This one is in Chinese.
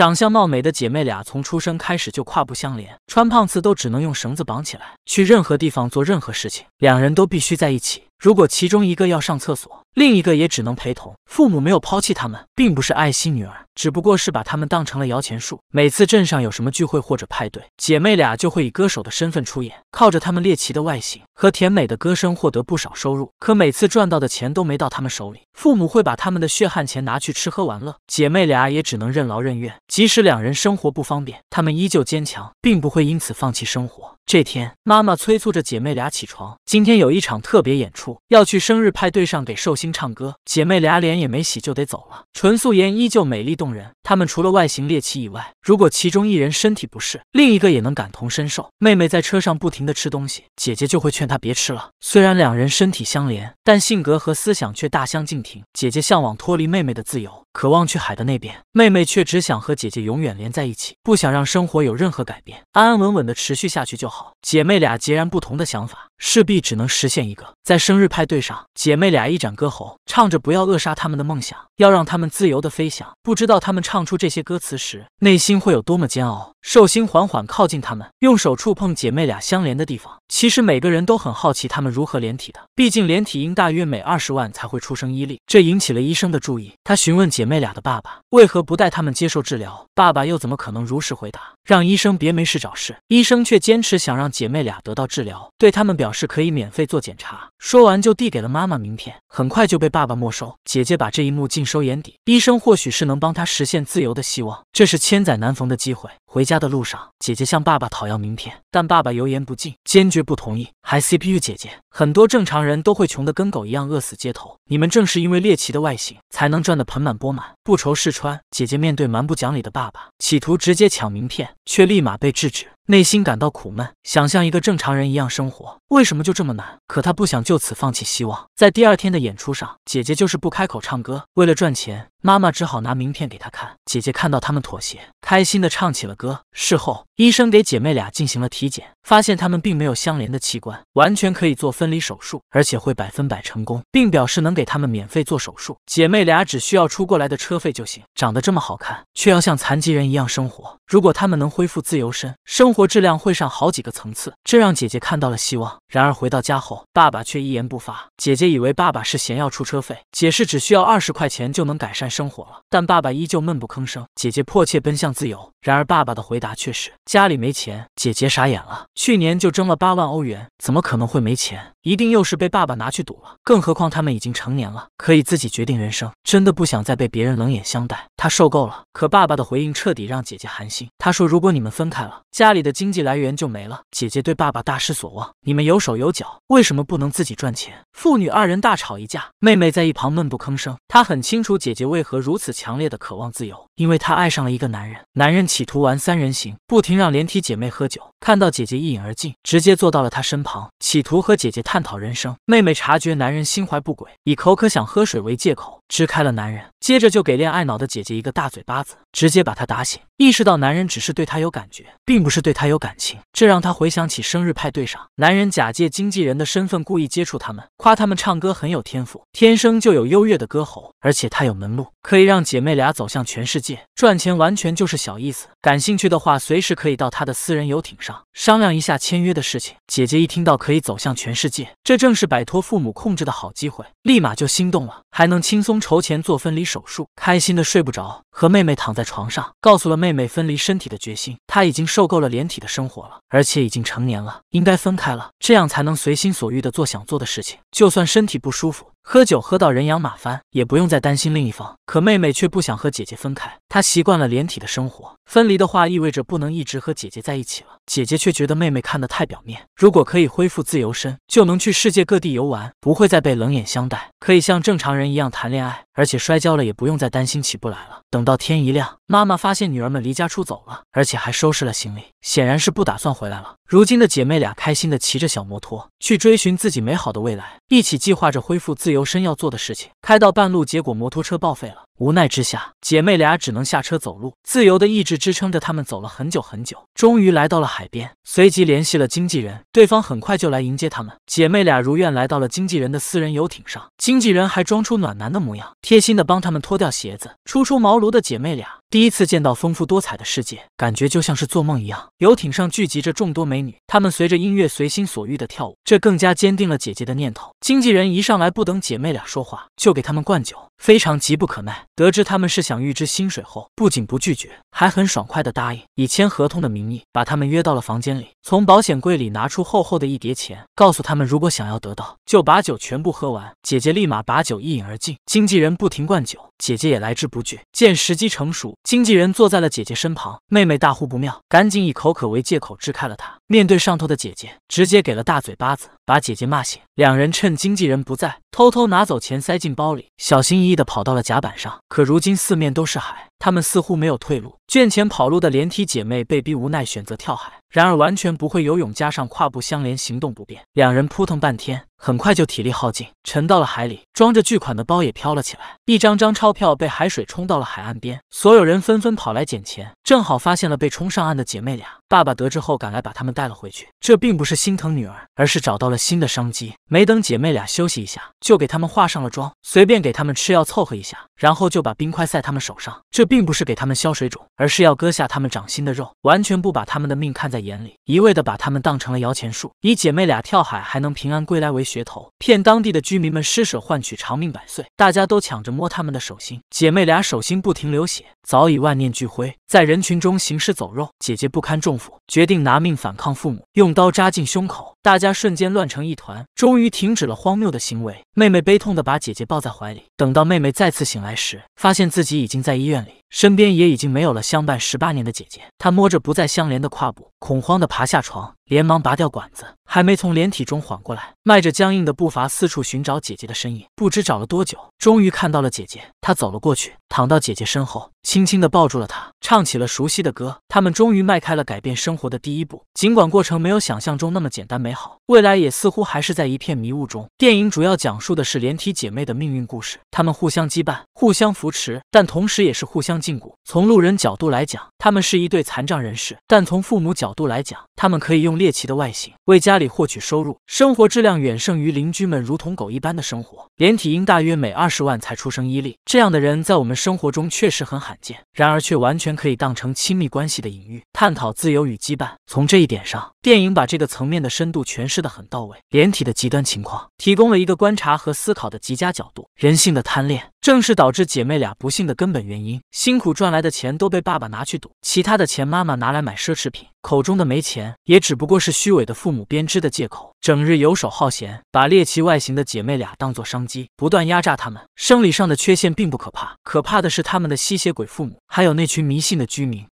长相貌美的姐妹俩，从出生开始就胯部相连，穿胖次都只能用绳子绑起来，去任何地方做任何事情，两人都必须在一起。如果其中一个要上厕所，另一个也只能陪同。父母没有抛弃他们，并不是爱惜女儿，只不过是把他们当成了摇钱树。每次镇上有什么聚会或者派对，姐妹俩就会以歌手的身份出演，靠着他们猎奇的外形和甜美的歌声获得不少收入。可每次赚到的钱都没到他们手里，父母会把他们的血汗钱拿去吃喝玩乐，姐妹俩也只能任劳任怨。即使两人生活不方便，他们依旧坚强，并不会因此放弃生活。这天，妈妈催促着姐妹俩起床，今天有一场特别演出，要去生日派对上给寿星唱歌。姐妹俩脸也没洗就得走了，纯素颜依旧美丽动人。她们除了外形猎奇以外，如果其中一人身体不适，另一个也能感同身受。妹妹在车上不停地吃东西，姐姐就会劝她别吃了。虽然两人身体相连，但性格和思想却大相径庭。姐姐向往脱离妹妹的自由，渴望去海的那边，妹妹却只想和姐姐永远连在一起，不想让生活有任何改变，安安稳稳的持续下去就好。姐妹俩截然不同的想法，势必只能实现一个。在生日派对上，姐妹俩一展歌喉，唱着不要扼杀他们的梦想，要让他们自由的飞翔。不知道她们唱出这些歌词时，内心会有多么煎熬。寿星缓缓靠近他们，用手触碰姐妹俩相连的地方。其实每个人都很好奇他们如何连体的，毕竟连体婴大约每二十万才会出生一例，这引起了医生的注意。他询问姐妹俩的爸爸为何不带他们接受治疗，爸爸又怎么可能如实回答，让医生别没事找事？医生却坚持想让姐妹俩得到治疗，对他们表示可以免费做检查。说完就递给了妈妈名片，很快就被爸爸没收。姐姐把这一幕尽收眼底，医生或许是能帮他实现自由的希望，这是千载难逢的机会。回。家的路上，姐姐向爸爸讨要名片，但爸爸油盐不进，坚决不同意，还 CPU 姐姐。很多正常人都会穷得跟狗一样饿死街头，你们正是因为猎奇的外形才能赚得盆满钵满，不愁试穿。姐姐面对蛮不讲理的爸爸，企图直接抢名片，却立马被制止，内心感到苦闷，想像一个正常人一样生活，为什么就这么难？可她不想就此放弃希望。在第二天的演出上，姐姐就是不开口唱歌，为了赚钱，妈妈只好拿名片给她看。姐姐看到他们妥协，开心地唱起了歌。事后，医生给姐妹俩进行了体检，发现他们并没有相连的器官，完全可以做。分离手术，而且会百分百成功，并表示能给他们免费做手术，姐妹俩只需要出过来的车费就行。长得这么好看，却要像残疾人一样生活。如果他们能恢复自由身，生活质量会上好几个层次，这让姐姐看到了希望。然而回到家后，爸爸却一言不发。姐姐以为爸爸是嫌要出车费，解释只需要二十块钱就能改善生活了，但爸爸依旧闷不吭声。姐姐迫切奔向自由。然而，爸爸的回答却是：“家里没钱。”姐姐傻眼了。去年就挣了八万欧元，怎么可能会没钱？一定又是被爸爸拿去赌了。更何况他们已经成年了，可以自己决定人生。真的不想再被别人冷眼相待，他受够了。可爸爸的回应彻底让姐姐寒心。他说：“如果你们分开了，家里的经济来源就没了。”姐姐对爸爸大失所望。你们有手有脚，为什么不能自己赚钱？父女二人大吵一架。妹妹在一旁闷不吭声。她很清楚姐姐为何如此强烈的渴望自由，因为她爱上了一个男人。男人企图玩三人行，不停让连体姐妹喝酒。看到姐姐一饮而尽，直接坐到了她身旁，企图和姐姐探讨人生，妹妹察觉男人心怀不轨，以口渴想喝水为借口。支开了男人，接着就给恋爱脑的姐姐一个大嘴巴子，直接把她打醒。意识到男人只是对她有感觉，并不是对她有感情，这让她回想起生日派对上，男人假借经纪人的身份故意接触他们，夸他们唱歌很有天赋，天生就有优越的歌喉，而且他有门路，可以让姐妹俩走向全世界，赚钱完全就是小意思。感兴趣的话，随时可以到他的私人游艇上商量一下签约的事情。姐姐一听到可以走向全世界，这正是摆脱父母控制的好机会，立马就心动了，还能轻松。筹钱做分离手术，开心的睡不着，和妹妹躺在床上，告诉了妹妹分离身体的决心。他已经受够了连体的生活了，而且已经成年了，应该分开了，这样才能随心所欲的做想做的事情，就算身体不舒服。喝酒喝到人仰马翻，也不用再担心另一方。可妹妹却不想和姐姐分开，她习惯了连体的生活，分离的话意味着不能一直和姐姐在一起了。姐姐却觉得妹妹看得太表面，如果可以恢复自由身，就能去世界各地游玩，不会再被冷眼相待，可以像正常人一样谈恋爱。而且摔跤了也不用再担心起不来了。等到天一亮，妈妈发现女儿们离家出走了，而且还收拾了行李，显然是不打算回来了。如今的姐妹俩开心的骑着小摩托去追寻自己美好的未来，一起计划着恢复自由身要做的事情。开到半路，结果摩托车报废了。无奈之下，姐妹俩只能下车走路。自由的意志支撑着她们走了很久很久，终于来到了海边。随即联系了经纪人，对方很快就来迎接她们。姐妹俩如愿来到了经纪人的私人游艇上，经纪人还装出暖男的模样，贴心的帮她们脱掉鞋子。初出茅庐的姐妹俩。第一次见到丰富多彩的世界，感觉就像是做梦一样。游艇上聚集着众多美女，她们随着音乐随心所欲的跳舞，这更加坚定了姐姐的念头。经纪人一上来不等姐妹俩说话，就给她们灌酒，非常急不可耐。得知她们是想预支薪水后，不仅不拒绝，还很爽快的答应，以签合同的名义把她们约到了房间里，从保险柜里拿出厚厚的一叠钱，告诉她们如果想要得到，就把酒全部喝完。姐姐立马把酒一饮而尽，经纪人不停灌酒。姐姐也来之不拒，见时机成熟，经纪人坐在了姐姐身旁。妹妹大呼不妙，赶紧以口渴为借口支开了她。面对上头的姐姐，直接给了大嘴巴子，把姐姐骂醒。两人趁经纪人不在。偷偷拿走钱，塞进包里，小心翼翼地跑到了甲板上。可如今四面都是海，他们似乎没有退路。卷钱跑路的连体姐妹被逼无奈，选择跳海。然而完全不会游泳，加上胯部相连，行动不便，两人扑腾半天，很快就体力耗尽，沉到了海里。装着巨款的包也飘了起来，一张张钞票被海水冲到了海岸边。所有人纷纷跑来捡钱，正好发现了被冲上岸的姐妹俩。爸爸得知后赶来把他们带了回去。这并不是心疼女儿，而是找到了新的商机。没等姐妹俩休息一下。就给他们化上了妆，随便给他们吃药凑合一下，然后就把冰块塞他们手上。这并不是给他们消水肿，而是要割下他们掌心的肉，完全不把他们的命看在眼里，一味的把他们当成了摇钱树。以姐妹俩跳海还能平安归来为噱头，骗当地的居民们施舍换取长命百岁。大家都抢着摸他们的手心，姐妹俩手心不停流血，早已万念俱灰，在人群中行尸走肉。姐姐不堪重负，决定拿命反抗父母，用刀扎进胸口，大家瞬间乱成一团，终于停止了荒谬的行为。妹妹悲痛地把姐姐抱在怀里。等到妹妹再次醒来时，发现自己已经在医院里，身边也已经没有了相伴十八年的姐姐。她摸着不再相连的胯部，恐慌地爬下床。连忙拔掉管子，还没从连体中缓过来，迈着僵硬的步伐四处寻找姐姐的身影。不知找了多久，终于看到了姐姐。他走了过去，躺到姐姐身后，轻轻的抱住了她，唱起了熟悉的歌。他们终于迈开了改变生活的第一步，尽管过程没有想象中那么简单美好，未来也似乎还是在一片迷雾中。电影主要讲述的是连体姐妹的命运故事，她们互相羁绊，互相扶持，但同时也是互相禁锢。从路人角度来讲。他们是一对残障人士，但从父母角度来讲，他们可以用猎奇的外形为家里获取收入，生活质量远胜于邻居们如同狗一般的生活。连体婴大约每二十万才出生一例，这样的人在我们生活中确实很罕见，然而却完全可以当成亲密关系的隐喻，探讨自由与羁绊。从这一点上。电影把这个层面的深度诠释得很到位，连体的极端情况提供了一个观察和思考的极佳角度。人性的贪恋正是导致姐妹俩不幸的根本原因。辛苦赚来的钱都被爸爸拿去赌，其他的钱妈妈拿来买奢侈品。口中的没钱也只不过是虚伪的父母编织的借口。整日游手好闲，把猎奇外形的姐妹俩当作商机，不断压榨她们。生理上的缺陷并不可怕，可怕的是他们的吸血鬼父母，还有那群迷信的居民。